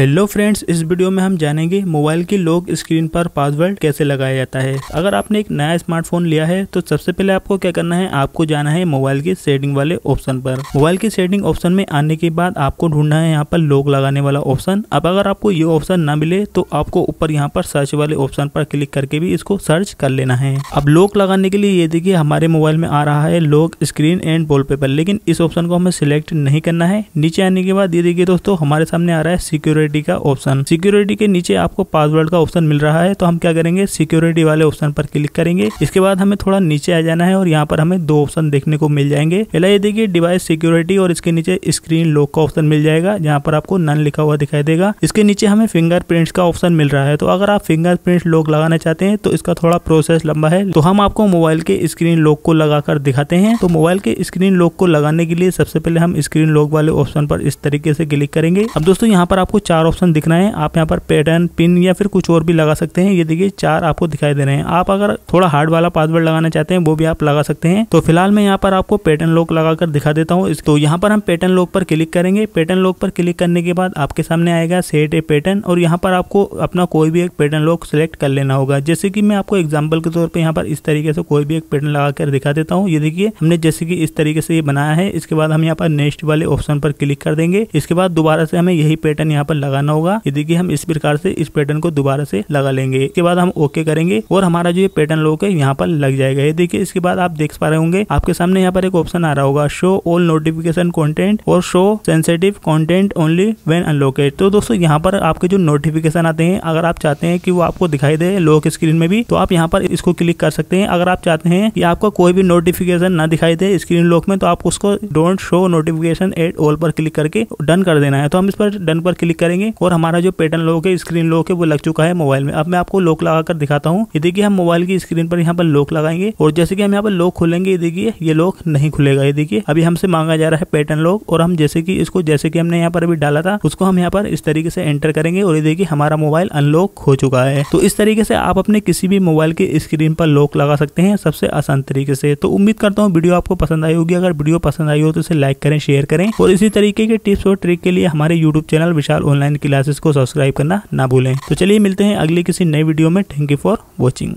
hello friends इस video में हम जानेंगे मोबाइल की लॉक स्क्रीन पर पासवर्ड कैसे लगाया जाता है अगर आपने एक नया स्मार्टफोन लिया है तो सबसे पहले आपको क्या करना है आपको जाना है मोबाइल के सेटिंग वाले ऑप्शन पर मोबाइल के सेटिंग ऑप्शन में आने के बाद आपको ढूंढना है यहाँ पर लॉक लगाने वाला ऑप्शन अब अगर आपको ये ऑप्शन न मिले तो आपको ऊपर यहाँ पर सर्च वाले ऑप्शन पर क्लिक करके भी इसको सर्च कर लेना है अब लॉक लगाने के लिए ये देखिए हमारे मोबाइल में आ रहा है लॉक स्क्रीन एंड वॉल लेकिन इस ऑप्शन को हमें सिलेक्ट नहीं करना है नीचे आने के बाद ये देखिए दोस्तों हमारे सामने आ रहा है सिक्योरिटी सिक्योरिटी का ऑप्शन सिक्योरिटी के नीचे आपको पासवर्ड का ऑप्शन मिल रहा है तो हम क्या करेंगे सिक्योरिटी वाले ऑप्शन पर क्लिक करेंगे इसके बाद हमें थोड़ा नीचे आ जाना है और यहाँ पर हमें दो ऑप्शन देखने को मिल जाएंगे पहला ये देखिए डिवाइस सिक्योरिटी और इसके नीचे स्क्रीन लॉक का ऑप्शन मिल जाएगा जहाँ पर आपको नन लिखा हुआ दिखाई देगा इसके नीचे हमें फिंगरप्रिंट्स का ऑप्शन मिल रहा है तो अगर आप फिंगरप्रिंट लॉक लगाना चाहते हैं तो इसका थोड़ा प्रोसेस लंबा है तो हम आपको मोबाइल के स्क्रीन लॉक को लगाकर दिखाते हैं तो मोबाइल के स्क्रीन लॉक को लगाने के लिए सबसे पहले हम स्क्रीन लॉक वाले ऑप्शन पर इस तरीके से क्लिक करेंगे अब दोस्तों यहाँ पर आपको चार चार ऑप्शन दिख रहे हैं आप यहाँ पर पैटर्न पिन या फिर कुछ और भी लगा सकते हैं ये देखिए चार आपको दिखाई दे रहे हैं आप अगर थोड़ा हार्ड वाला पासवर्ड लगाना चाहते हैं वो भी आप लगा सकते हैं तो फिलहाल मैं यहाँ पर आपको पैटर्न लॉक लगाकर दिखा देता हूँ तो यहाँ पर हम पैटर्न लॉक पर क्लिक करेंगे पैटर्न लॉक पर क्लिक करने के बाद आपके सामने आएगा सेट ए पैटर्न और यहाँ पर आपको अपना कोई भी एक पैटर्न लॉक सेलेक्ट कर लेना होगा जैसे कि मैं आपको एग्जाम्पल के तौर पर यहाँ पर इस तरीके से कोई भी एक पैटर्न लगाकर दिखा देता हूँ ये देखिए हमने जैसे कि इस तरीके से ये बनाया है इसके बाद हम यहाँ पर नेक्स्ट वाले ऑप्शन पर क्लिक कर देंगे इसके बाद दोबारा से हमें यही पैटर्न यहाँ पर लगाना होगा ये देखिए हम इस प्रकार से इस पैटर्न को दोबारा से लगा लेंगे इसके बाद हम ओके करेंगे और हमारा जो ये पैटर्न लोग है यहाँ पर लग जाएगा ये देखिए इसके बाद आप देख पा रहे होंगे आपके सामने यहाँ पर एक ऑप्शन आ रहा होगा शो ऑल नोटिफिकेशन कॉन्टेंट और show sensitive content only when unlocked तो दोस्तों यहाँ पर आपके जो नोटिफिकेशन आते हैं अगर आप चाहते हैं कि वो आपको दिखाई दे लॉक स्क्रीन में भी तो आप यहाँ पर इसको क्लिक कर सकते हैं अगर आप चाहते हैं कि आपका कोई भी नोटिफिकेशन ना दिखाई दे स्क्रीन लॉक में तो आप उसको don't show notification at all पर क्लिक करके डन कर देना है तो हम इस पर डन पर क्लिक करें करेंगे और हमारा जो पेटर्न लोक है स्क्रीन लोक है वो लग चुका है मोबाइल में अब मैं आपको लॉक लगाकर दिखाता हूँ देखिए हम मोबाइल की स्क्रीन पर यहाँ पर लोक लगाएंगे और जैसे कि हम यहाँ पर लोक खोलेंगे देखिए ये लोक नहीं खुलेगा ये देखिए अभी हमसे मांगा जा रहा है पैटर्न लोक और हम जैसे कि इसको जैसे कि हमने यहाँ पर अभी डाला था उसको हम यहाँ पर इस तरीके से एंटर करेंगे और ये देखिए हमारा मोबाइल अनलॉक हो चुका है तो इस तरीके से आप अपने किसी भी मोबाइल के स्क्रीन पर लॉक लगा सकते हैं सबसे आसान तरीके से तो उम्मीद करता हूँ वीडियो आपको पसंद आई होगी अगर वीडियो पसंद आई हो तो इसे लाइक करें शेयर करें और इसी तरीके के टिप्स और ट्रिक के लिए हमारे YouTube channel Vishal online online classes को सब्सक्राइब करना ना भूलें तो चलिए मिलते हैं अगले किसी नए वीडियो में थैंक यू फॉर वॉचिंग